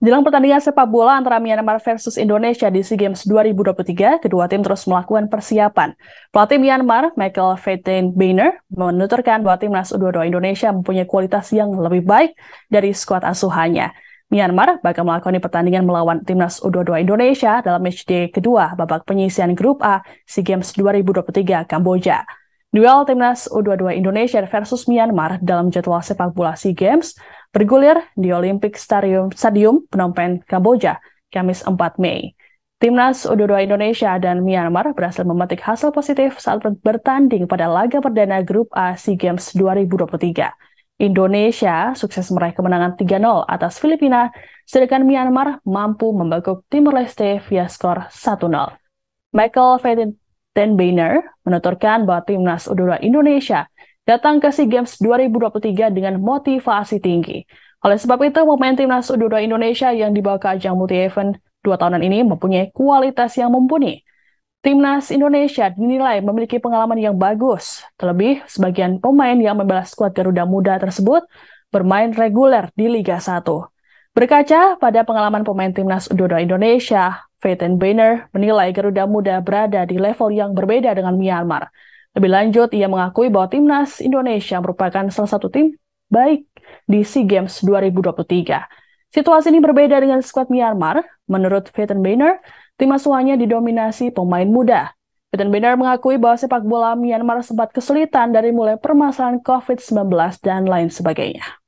Jelang pertandingan sepak bola antara Myanmar versus Indonesia di SEA Games 2023, kedua tim terus melakukan persiapan. Pelatih Myanmar, Michael Fetten Bainer, menuturkan bahwa timnas U22 Indonesia mempunyai kualitas yang lebih baik dari skuad asuhannya. Myanmar bakal melakukan pertandingan melawan timnas U22 Indonesia dalam matchday kedua babak penyisian grup A SEA Games 2023 Kamboja. Duel timnas U22 Indonesia versus Myanmar dalam jadwal sepak bola SEA Games bergulir di Olympic Stadium, Stadium Phnom Penh, Kamboja, Kamis 4 Mei. Timnas U22 Indonesia dan Myanmar berhasil memetik hasil positif saat bertanding pada laga perdana Grup A SEA Games 2023. Indonesia sukses meraih kemenangan 3-0 atas Filipina, sedangkan Myanmar mampu membekuk Timor Leste via skor 1-0. Michael Fettin Tenbainer menuturkan bahwa timnas U22 Indonesia datang ke SEA Games 2023 dengan motivasi tinggi. Oleh sebab itu, pemain timnas U22 Indonesia yang dibawa ke ajang multi-event dua tahunan ini mempunyai kualitas yang mumpuni. Timnas Indonesia dinilai memiliki pengalaman yang bagus, terlebih sebagian pemain yang membela skuad Garuda Muda tersebut bermain reguler di Liga 1. Berkaca pada pengalaman pemain timnas U22 Indonesia, Faten Bainer menilai Garuda Muda berada di level yang berbeda dengan Myanmar. Lebih lanjut, ia mengakui bahwa timnas Indonesia merupakan salah satu tim baik di SEA Games 2023. Situasi ini berbeda dengan skuad Myanmar. Menurut Bainer, tim asuhannya didominasi pemain muda. Bainer mengakui bahwa sepak bola Myanmar sempat kesulitan dari mulai permasalahan COVID-19 dan lain sebagainya.